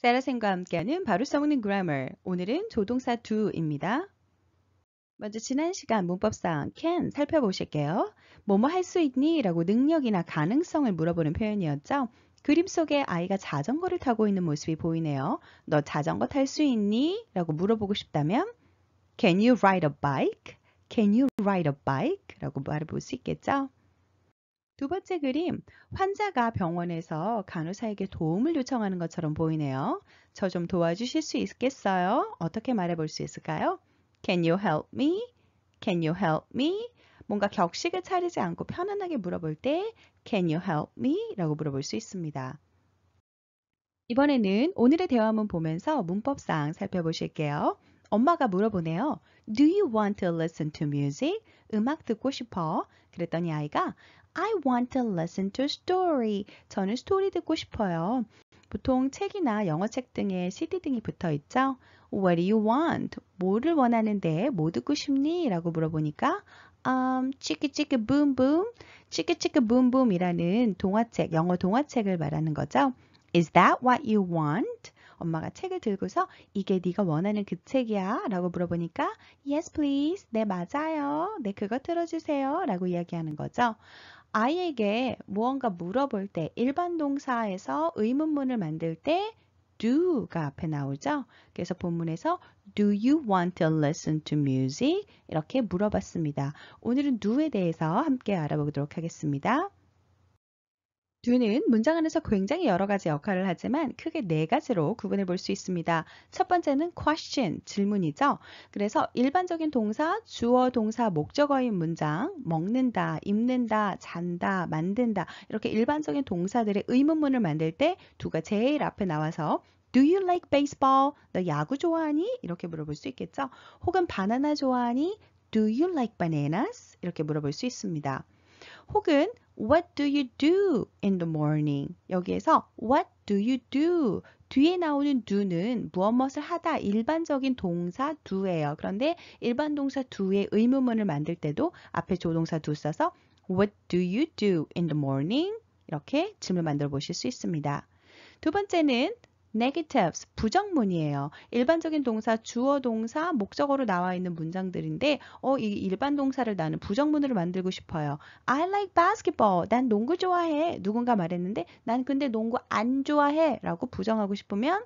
세라쌤과 함께하는 바로 써먹는 그라머 오늘은 조동사 do입니다. 먼저 지난 시간 문법상 can 살펴보실게요. 뭐뭐 할 수 있니? 라고 능력이나 가능성을 물어보는 표현이었죠. 그림 속에 아이가 자전거를 타고 있는 모습이 보이네요. 너 자전거 탈 수 있니? 라고 물어보고 싶다면 Can you ride a bike? Can you ride a bike? 라고 말해볼 수 있겠죠. 두 번째 그림, 환자가 병원에서 간호사에게 도움을 요청하는 것처럼 보이네요. 저 좀 도와주실 수 있겠어요? 어떻게 말해볼 수 있을까요? Can you help me? Can you help me? 뭔가 격식을 차리지 않고 편안하게 물어볼 때 Can you help me? 라고 물어볼 수 있습니다. 이번에는 오늘의 대화문 보면서 문법상 살펴보실게요. 엄마가 물어보네요. Do you want to listen to music? 음악 듣고 싶어? 그랬더니 아이가 I want to listen to story. 저는 스토리 듣고 싶어요. 보통 책이나 영어책 등에 CD 등이 붙어 있죠. What do you want? 뭐를 원하는데 뭐 듣고 싶니? 라고 물어보니까 um, Chicky Chicky Chicky Boom Boom 치키치키 Boom Boom 이라는 동화책, 영어 동화책을 말하는 거죠. Is that what you want? 엄마가 책을 들고서 이게 네가 원하는 그 책이야 라고 물어보니까 Yes please 네 맞아요 네 그거 틀어주세요 라고 이야기하는 거죠 아이에게 무언가 물어볼 때 일반 동사에서 의문문을 만들 때 do가 앞에 나오죠. 그래서 본문에서 do you want to listen to music? 이렇게 물어봤습니다. 오늘은 do에 대해서 함께 알아보도록 하겠습니다. do는 문장 안에서 굉장히 여러 가지 역할을 하지만 크게 네 가지로 구분해 볼 수 있습니다. 첫 번째는 question, 질문이죠. 그래서 일반적인 동사, 주어, 동사, 목적어인 문장, 먹는다, 입는다, 잔다, 만든다 이렇게 일반적인 동사들의 의문문을 만들 때 두가 제일 앞에 나와서 Do you like baseball? 너 야구 좋아하니? 이렇게 물어볼 수 있겠죠. 혹은 바나나 좋아하니? Do you like bananas? 이렇게 물어볼 수 있습니다. 혹은 What do you do in the morning? 여기에서 What do you do? 뒤에 나오는 do는 무엇 무엇을 하다 일반적인 동사 do예요. 그런데 일반 동사 do의 의문문을 만들 때도 앞에 조동사 do 써서 What do you do in the morning? 이렇게 질문 만들어 보실 수 있습니다. 두 번째는 negatives 부정문이에요. 일반적인 동사, 주어 동사, 목적어로 나와 있는 문장들인데 어, 이 일반 동사를 나는 부정문으로 만들고 싶어요. I like basketball. 난 농구 좋아해. 누군가 말했는데 난 근데 농구 안 좋아해라고 부정하고 싶으면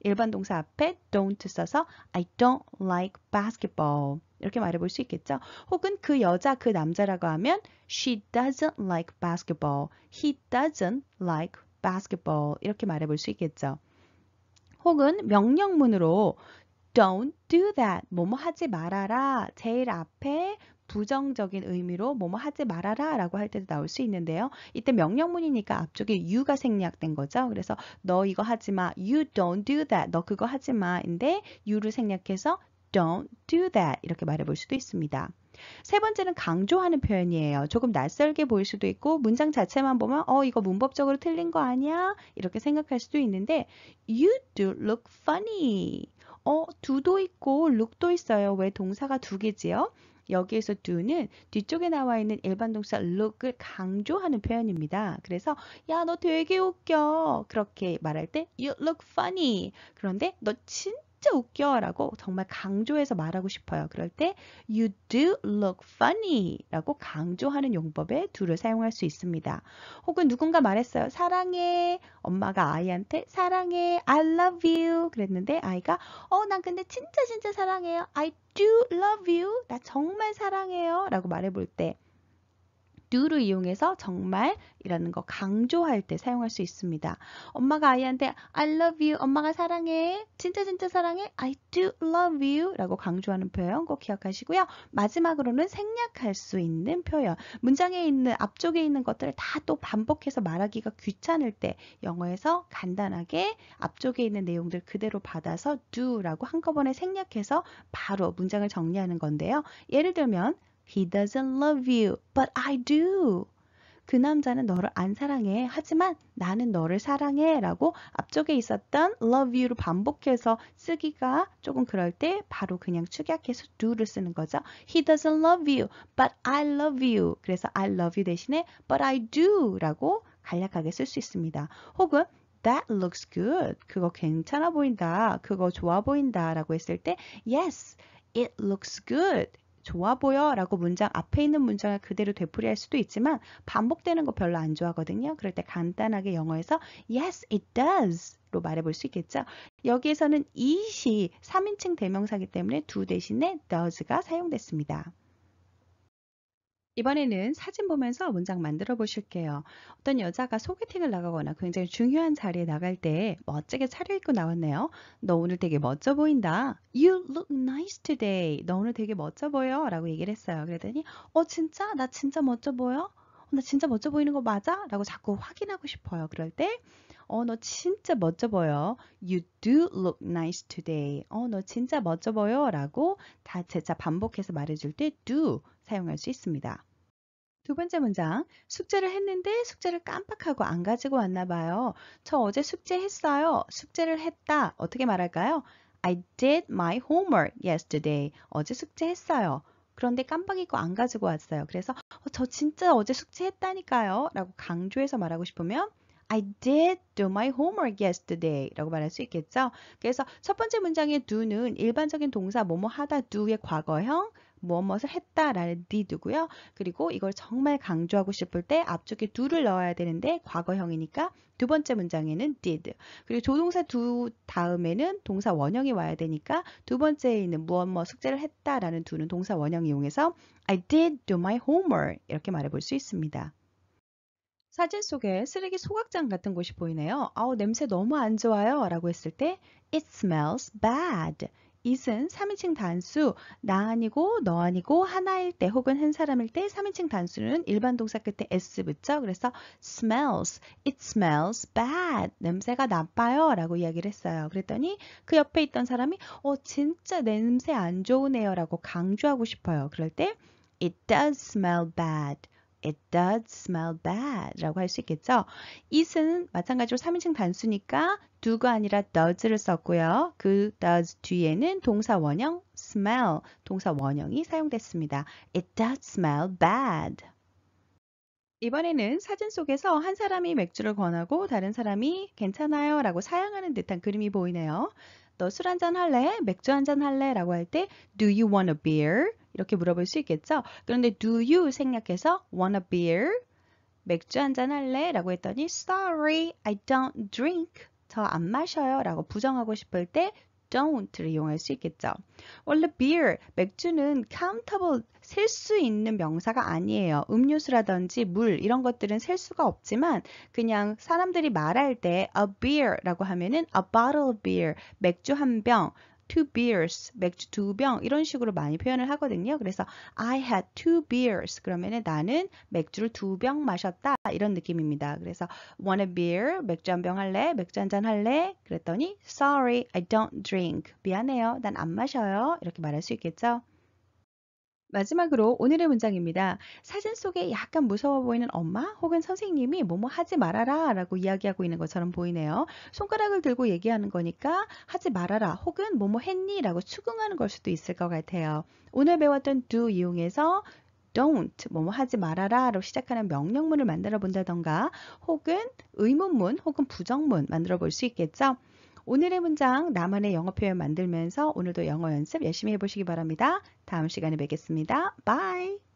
일반 동사 앞에 don't 써서 I don't like basketball. 이렇게 말해볼 수 있겠죠. 혹은 그 여자, 그 남자라고 하면 she doesn't like basketball. he doesn't like basketball 이렇게 말해볼 수 있겠죠. 혹은 명령문으로 don't do that 뭐뭐 하지 말아라 제일 앞에 부정적인 의미로 뭐뭐 하지 말아라 라고 할 때도 나올 수 있는데요. 이때 명령문이니까 앞쪽에 you가 생략된 거죠. 그래서 너 이거 하지 마, you don't do that, 너 그거 하지 마인데 you를 생략해서 Don't do that. 이렇게 말해볼 수도 있습니다. 세 번째는 강조하는 표현이에요. 조금 낯설게 보일 수도 있고 문장 자체만 보면 어 이거 문법적으로 틀린 거 아니야? 이렇게 생각할 수도 있는데 You do look funny. 어 do도 있고 look도 있어요. 왜 동사가 두 개지요? 여기에서 do는 뒤쪽에 나와 있는 일반 동사 look을 강조하는 표현입니다. 그래서 야 너 되게 웃겨 그렇게 말할 때 you look funny 그런데 너진 진짜 웃겨라고 정말 강조해서 말하고 싶어요. 그럴 때 you do look funny라고 강조하는 용법에 둘을 사용할 수 있습니다. 혹은 누군가 말했어요. 사랑해. 엄마가 아이한테 사랑해. I love you. 그랬는데 아이가 어난 근데 진짜 진짜 사랑해요. I do love you. 나 정말 사랑해요. 라고 말해볼 때 do를 이용해서 정말이라는 거 강조할 때 사용할 수 있습니다. 엄마가 아이한테 I love you, 엄마가 사랑해, 진짜 진짜 사랑해, I do love you 라고 강조하는 표현 꼭 기억하시고요. 마지막으로는 생략할 수 있는 표현. 문장에 있는 앞쪽에 있는 것들을 다 또 반복해서 말하기가 귀찮을 때 영어에서 간단하게 앞쪽에 있는 내용들 그대로 받아서 do라고 한꺼번에 생략해서 바로 문장을 정리하는 건데요. 예를 들면 He doesn't love you, but I do. 그 남자는 너를 안 사랑해. 하지만 나는 너를 사랑해. 라고 앞쪽에 있었던 love you를 반복해서 쓰기가 조금 그럴 때 바로 그냥 축약해서 do를 쓰는 거죠. He doesn't love you, but I love you. 그래서 I love you 대신에 but I do 라고 간략하게 쓸 수 있습니다. 혹은 That looks good. 그거 괜찮아 보인다. 그거 좋아 보인다. 라고 했을 때 Yes, it looks good. 좋아 보여 라고 문장 앞에 있는 문장을 그대로 되풀이할 수도 있지만 반복되는 거 별로 안 좋아하거든요. 그럴 때 간단하게 영어에서 yes it does 로 말해볼 수 있겠죠. 여기에서는 이 시 3인칭 대명사기 이 때문에 do 대신에 does가 사용됐습니다. 이번에는 사진 보면서 문장 만들어 보실게요. 어떤 여자가 소개팅을 나가거나 굉장히 중요한 자리에 나갈 때 멋지게 차려입고 나왔네요. 너 오늘 되게 멋져 보인다. You look nice today. 너 오늘 되게 멋져 보여. 라고 얘기를 했어요. 그랬더니 어 진짜? 나 진짜 멋져 보여? 어, 나 진짜 멋져 보이는 거 맞아? 라고 자꾸 확인하고 싶어요. 그럴 때, 어, 너 진짜 멋져 보여. You do look nice today. 어, 너 진짜 멋져 보여. 라고 다 재차 반복해서 말해줄 때 do 사용할 수 있습니다. 두 번째 문장. 숙제를 했는데 숙제를 깜빡하고 안 가지고 왔나 봐요. 저 어제 숙제 했어요. 숙제를 했다. 어떻게 말할까요? I did my homework yesterday. 어제 숙제했어요. 그런데 깜빡 잊고 안 가지고 왔어요. 그래서 어, 저 진짜 어제 숙제했다니까요. 라고 강조해서 말하고 싶으면 I did do my homework yesterday 라고 말할 수 있겠죠. 그래서 첫 번째 문장의 do는 일반적인 동사 뭐뭐 하다 do의 과거형 무엇무엇을 했다라는 did고요. 그리고 이걸 정말 강조하고 싶을 때 앞쪽에 do를 넣어야 되는데 과거형이니까 두 번째 문장에는 did. 그리고 조동사 두 다음에는 동사 원형이 와야 되니까 두 번째에 있는 무엇무엇 숙제를 했다라는 두는 동사 원형 이용해서 I did do my homework 이렇게 말해볼 수 있습니다. 사진 속에 쓰레기 소각장 같은 곳이 보이네요. 아우 냄새 너무 안 좋아요 라고 했을 때 It smells bad. 이은 3인칭 단수 나 아니고 너 아니고 하나일 때 혹은 한 사람일 때 3인칭 단수는 일반 동사 끝에 s 붙죠. 그래서 smells, it smells bad. 냄새가 나빠요. 라고 이야기를 했어요. 그랬더니 그 옆에 있던 사람이 어 진짜 냄새 안 좋으네요. 라고 강조하고 싶어요. 그럴 때 it does smell bad. It does smell bad 라고 할 수 있겠죠. it은 마찬가지로 3인칭 단수니까 do가 아니라 does를 썼고요. 그 does 뒤에는 동사 원형 smell, 동사 원형이 사용됐습니다. It does smell bad. 이번에는 사진 속에서 한 사람이 맥주를 권하고 다른 사람이 괜찮아요 라고 사양하는 듯한 그림이 보이네요. 너 술 한 잔 할래? 맥주 한 잔 할래? 라고 할 때 Do you want a beer? 이렇게 물어볼 수 있겠죠. 그런데 do you 생략해서 want a beer? 맥주 한 잔 할래? 라고 했더니 sorry, I don't drink. 저 안 마셔요. 라고 부정하고 싶을 때 don't를 이용할 수 있겠죠. 원래 beer, 맥주는 countable, 셀 수 있는 명사가 아니에요. 음료수라든지 물 이런 것들은 셀 수가 없지만 그냥 사람들이 말할 때 a beer라고 하면은 a bottle of beer, 맥주 한 병, two beers, 맥주 두 병 이런 식으로 많이 표현을 하거든요. 그래서 I had two beers 그러면은 나는 맥주를 두 병 마셨다 이런 느낌입니다. 그래서 want a beer, 맥주 한 병 할래, 맥주 한 잔 할래 그랬더니 sorry, I don't drink. 미안해요, 난 안 마셔요 이렇게 말할 수 있겠죠. 마지막으로 오늘의 문장입니다. 사진 속에 약간 무서워 보이는 엄마 혹은 선생님이 뭐뭐 하지 말아라 라고 이야기하고 있는 것처럼 보이네요. 손가락을 들고 얘기하는 거니까 하지 말아라 혹은 뭐뭐 했니 라고 추궁하는 걸 수도 있을 것 같아요. 오늘 배웠던 do 이용해서 don't 뭐뭐 하지 말아라 라고 시작하는 명령문을 만들어 본다던가 혹은 의문문 혹은 부정문 만들어 볼 수 있겠죠. 오늘의 문장 나만의 영어 표현 만들면서 오늘도 영어 연습 열심히 해보시기 바랍니다. 다음 시간에 뵙겠습니다. Bye!